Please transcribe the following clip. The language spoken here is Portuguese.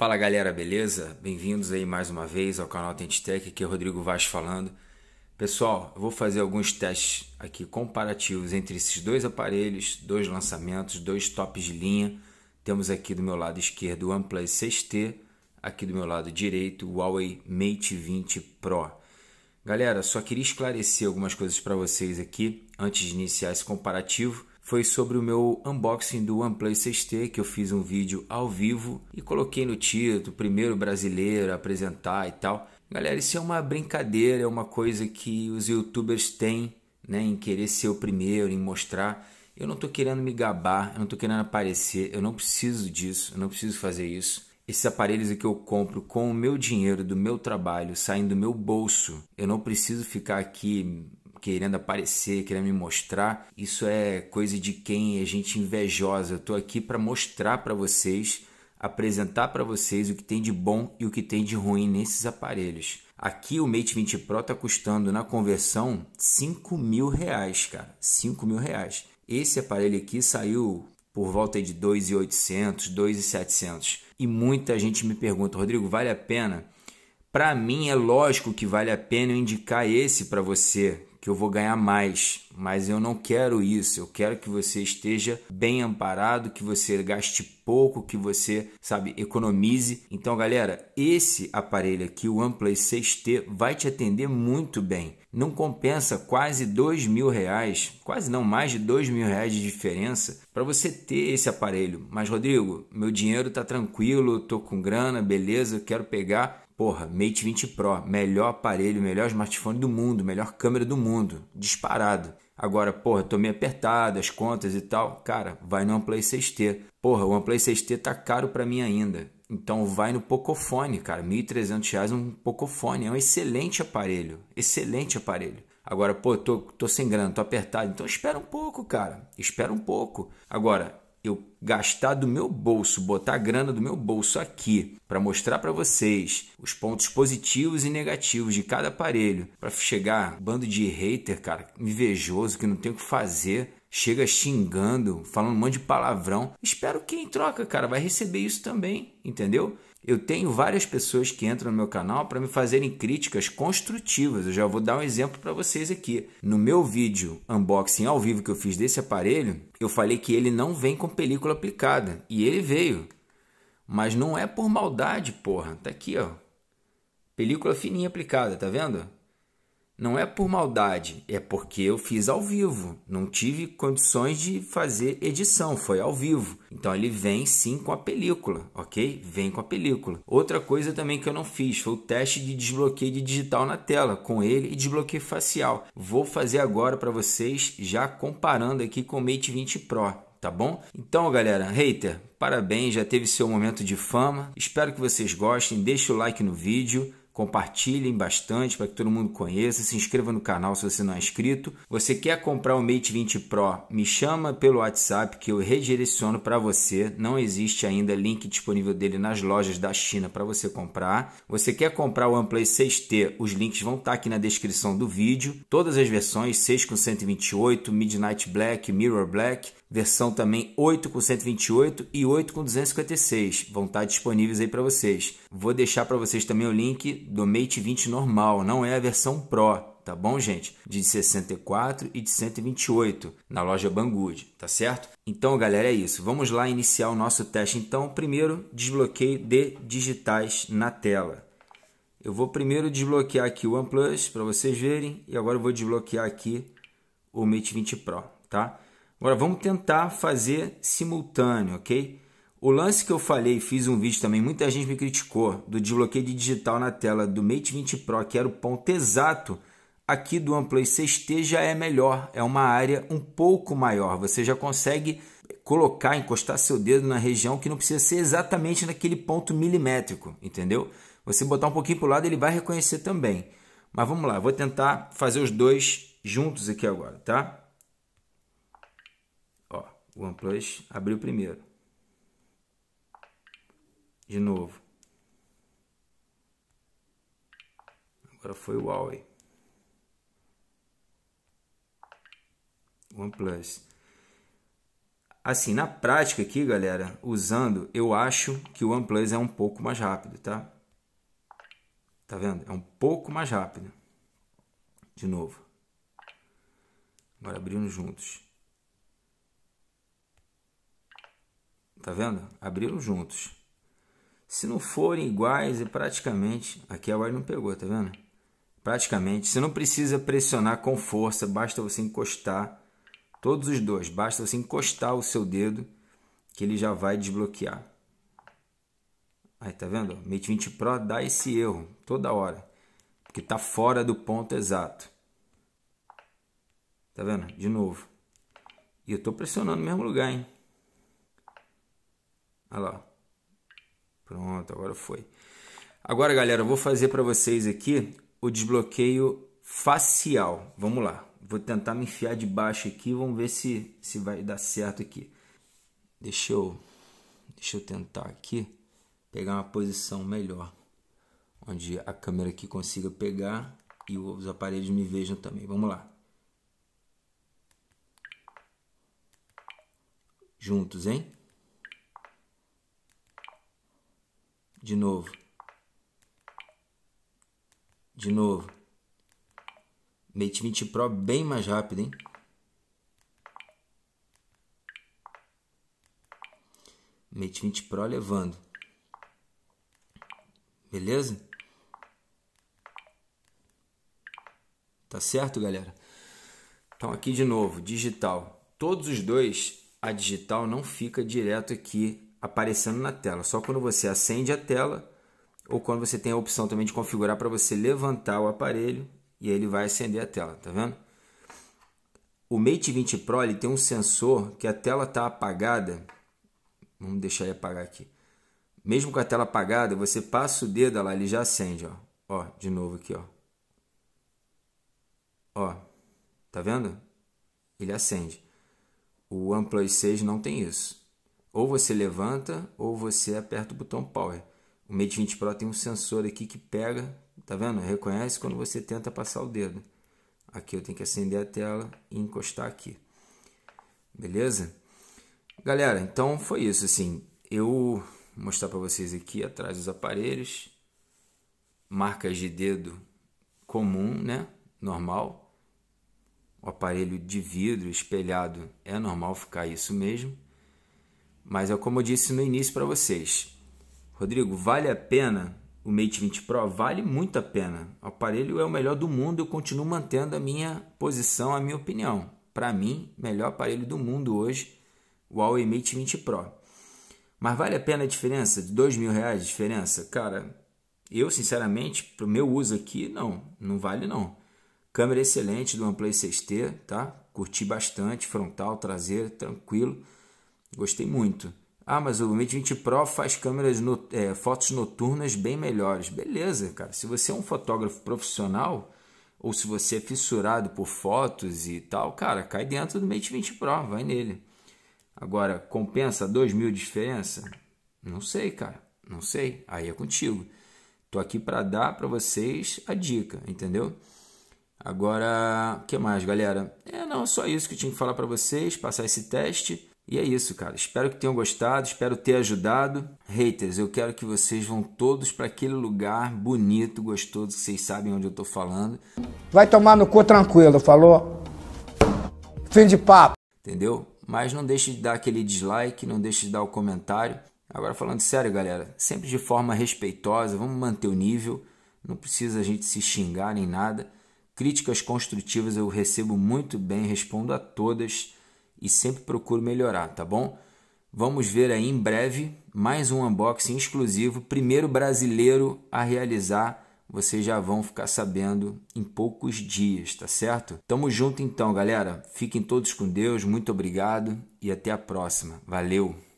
Fala galera, beleza? Bem-vindos aí mais uma vez ao canal Tech, aqui é o Rodrigo Vaz falando. Pessoal, eu vou fazer alguns testes aqui comparativos entre esses dois aparelhos, dois lançamentos, dois tops de linha. Temos aqui do meu lado esquerdo o OnePlus 6T, aqui do meu lado direito o Huawei Mate 20 Pro. Galera, só queria esclarecer algumas coisas para vocês aqui antes de iniciar esse comparativo foi sobre o meu unboxing do OnePlus 6T, que eu fiz um vídeo ao vivo e coloquei no título, primeiro brasileiro a apresentar e tal. Galera, isso é uma brincadeira, é uma coisa que os youtubers têm, né, em querer ser o primeiro, em mostrar. Eu não estou querendo me gabar, eu não estou querendo aparecer, eu não preciso disso, eu não preciso fazer isso. Esses aparelhos que eu compro com o meu dinheiro, do meu trabalho, saem do meu bolso. Eu não preciso ficar aqui querendo aparecer, querendo me mostrar. Isso é coisa de quem é gente invejosa. Eu tô aqui para mostrar para vocês, apresentar para vocês o que tem de bom e o que tem de ruim nesses aparelhos. Aqui o Mate 20 Pro tá custando na conversão 5 mil reais, cara. 5 mil reais. Esse aparelho aqui saiu por volta de 2,800, 2,700. E muita gente me pergunta, Rodrigo, vale a pena? Para mim é lógico que vale a pena eu indicar esse para você que eu vou ganhar mais, mas eu não quero isso. Eu quero que você esteja bem amparado, que você gaste pouco, que você, sabe, economize. Então, galera, esse aparelho aqui, o OnePlus 6T, vai te atender muito bem. Não compensa quase dois mil reais, quase não, mais de dois mil reais de diferença para você ter esse aparelho. Mas, Rodrigo, meu dinheiro tá tranquilo, tô com grana, beleza, quero pegar. Porra, Mate 20 Pro, melhor aparelho, melhor smartphone do mundo, melhor câmera do mundo, disparado. Agora, porra, tô meio apertado, as contas e tal. Cara, vai no OnePlus 6T. Porra, o OnePlus 6T tá caro para mim ainda. Então vai no Pocophone, cara, R$ reais, um Pocophone, é um excelente aparelho, excelente aparelho. Agora, pô, tô, tô sem grana, tô apertado, então espera um pouco, cara, espera um pouco. Agora, eu gastar do meu bolso, botar a grana do meu bolso aqui para mostrar para vocês os pontos positivos e negativos de cada aparelho, para chegar bando de hater, cara, invejoso que não tem o que fazer, chega xingando, falando um monte de palavrão. Espero que em troca, cara, vai receber isso também, entendeu? Eu tenho várias pessoas que entram no meu canal para me fazerem críticas construtivas. Eu já vou dar um exemplo para vocês aqui. No meu vídeo unboxing ao vivo que eu fiz desse aparelho, eu falei que ele não vem com película aplicada e ele veio. Mas não é por maldade, porra. Tá aqui, ó. Película fininha aplicada, tá vendo? não é por maldade, é porque eu fiz ao vivo, não tive condições de fazer edição, foi ao vivo. Então ele vem sim com a película, ok? Vem com a película. Outra coisa também que eu não fiz foi o teste de desbloqueio de digital na tela com ele e desbloqueio facial. Vou fazer agora para vocês, já comparando aqui com o Mate 20 Pro, tá bom? Então, galera, hater, parabéns, já teve seu momento de fama. Espero que vocês gostem, deixa o like no vídeo compartilhem bastante para que todo mundo conheça, se inscreva no canal se você não é inscrito. Você quer comprar o Mate 20 Pro? Me chama pelo WhatsApp que eu redireciono para você. Não existe ainda link disponível dele nas lojas da China para você comprar. Você quer comprar o OnePlus 6T? Os links vão estar tá aqui na descrição do vídeo. Todas as versões, 6 com 128, Midnight Black, Mirror Black, versão também 8 com 128 e 8 com 256 vão estar tá disponíveis aí para vocês. Vou deixar para vocês também o link do Mate 20 normal, não é a versão Pro, tá bom, gente? De 64 e de 128 na loja Banggood, tá certo? Então, galera, é isso. Vamos lá iniciar o nosso teste. Então, primeiro, desbloqueio de digitais na tela. Eu vou primeiro desbloquear aqui o OnePlus para vocês verem e agora eu vou desbloquear aqui o Mate 20 Pro, tá? Agora vamos tentar fazer simultâneo, ok? O lance que eu falei, fiz um vídeo também, muita gente me criticou, do desbloqueio de digital na tela do Mate 20 Pro, que era o ponto exato, aqui do OnePlus 6T já é melhor, é uma área um pouco maior, você já consegue colocar, encostar seu dedo na região que não precisa ser exatamente naquele ponto milimétrico, entendeu? Você botar um pouquinho para o lado, ele vai reconhecer também. Mas vamos lá, vou tentar fazer os dois juntos aqui agora, tá? Ó, o OnePlus abriu primeiro de novo. Agora foi o Huawei. OnePlus. Assim, na prática aqui, galera, usando, eu acho que o OnePlus é um pouco mais rápido, tá? Tá vendo? É um pouco mais rápido. De novo. Agora abrindo juntos. Tá vendo? Abriram juntos. Se não forem iguais, é praticamente. Aqui a wire não pegou, tá vendo? Praticamente. Você não precisa pressionar com força, basta você encostar. Todos os dois, basta você encostar o seu dedo que ele já vai desbloquear. Aí tá vendo? Mate 20 Pro dá esse erro toda hora, porque tá fora do ponto exato. Tá vendo? De novo. E eu tô pressionando no mesmo lugar, hein? Olha lá. Pronto, agora foi. Agora, galera, eu vou fazer para vocês aqui o desbloqueio facial. Vamos lá. Vou tentar me enfiar de baixo aqui, vamos ver se, se vai dar certo aqui. Deixa eu, deixa eu tentar aqui pegar uma posição melhor, onde a câmera aqui consiga pegar e os aparelhos me vejam também. Vamos lá. Juntos, hein? de novo, de novo. Mate 20 Pro bem mais rápido, hein? Mate 20 Pro levando. Beleza? Tá certo, galera? Então aqui de novo, digital. Todos os dois, a digital não fica direto aqui aparecendo na tela. Só quando você acende a tela ou quando você tem a opção também de configurar para você levantar o aparelho e aí ele vai acender a tela, tá vendo? O Mate 20 Pro ele tem um sensor que a tela está apagada. Vamos deixar ele apagar aqui. Mesmo com a tela apagada, você passa o dedo lá, ele já acende, ó. Ó, de novo aqui, ó. Ó. Tá vendo? Ele acende. O OnePlus 6 não tem isso. Ou você levanta ou você aperta o botão power. O Mate 20 Pro tem um sensor aqui que pega, tá vendo? Reconhece quando você tenta passar o dedo. Aqui eu tenho que acender a tela e encostar aqui. Beleza? Galera, então foi isso assim. Eu vou mostrar para vocês aqui atrás os aparelhos, marcas de dedo comum, né? Normal. O aparelho de vidro espelhado é normal ficar isso mesmo. Mas é como eu disse no início para vocês. Rodrigo, vale a pena o Mate 20 Pro? Vale muito a pena. O aparelho é o melhor do mundo, eu continuo mantendo a minha posição, a minha opinião. Para mim, melhor aparelho do mundo hoje, o Huawei Mate 20 Pro. Mas vale a pena a diferença de dois mil reais de diferença? Cara, eu sinceramente, pro meu uso aqui, não, não vale não. Câmera excelente do OnePlus 6T, tá? Curti bastante, frontal, traseiro, tranquilo. Gostei muito. Ah, mas o Mate 20 Pro faz câmeras no, é, fotos noturnas bem melhores. Beleza, cara. Se você é um fotógrafo profissional ou se você é fissurado por fotos e tal, cara, cai dentro do Mate 20 Pro, vai nele. Agora, compensa 2 mil de diferença? Não sei, cara. Não sei. Aí é contigo. Tô aqui para dar para vocês a dica, entendeu? Agora, o que mais, galera? É, não, só isso que eu tinha que falar para vocês, passar esse teste. E é isso, cara. Espero que tenham gostado, espero ter ajudado. Haters, eu quero que vocês vão todos para aquele lugar bonito, gostoso, vocês sabem onde eu tô falando. Vai tomar no cu tranquilo, falou? Fim de papo. Entendeu? Mas não deixe de dar aquele dislike, não deixe de dar o comentário. Agora falando sério, galera, sempre de forma respeitosa, vamos manter o nível, não precisa a gente se xingar nem nada. Críticas construtivas eu recebo muito bem, respondo a todas e sempre procuro melhorar, tá bom? Vamos ver aí em breve mais um unboxing exclusivo, primeiro brasileiro a realizar. Vocês já vão ficar sabendo em poucos dias, tá certo? Tamo junto então, galera. Fiquem todos com Deus. Muito obrigado e até a próxima. Valeu.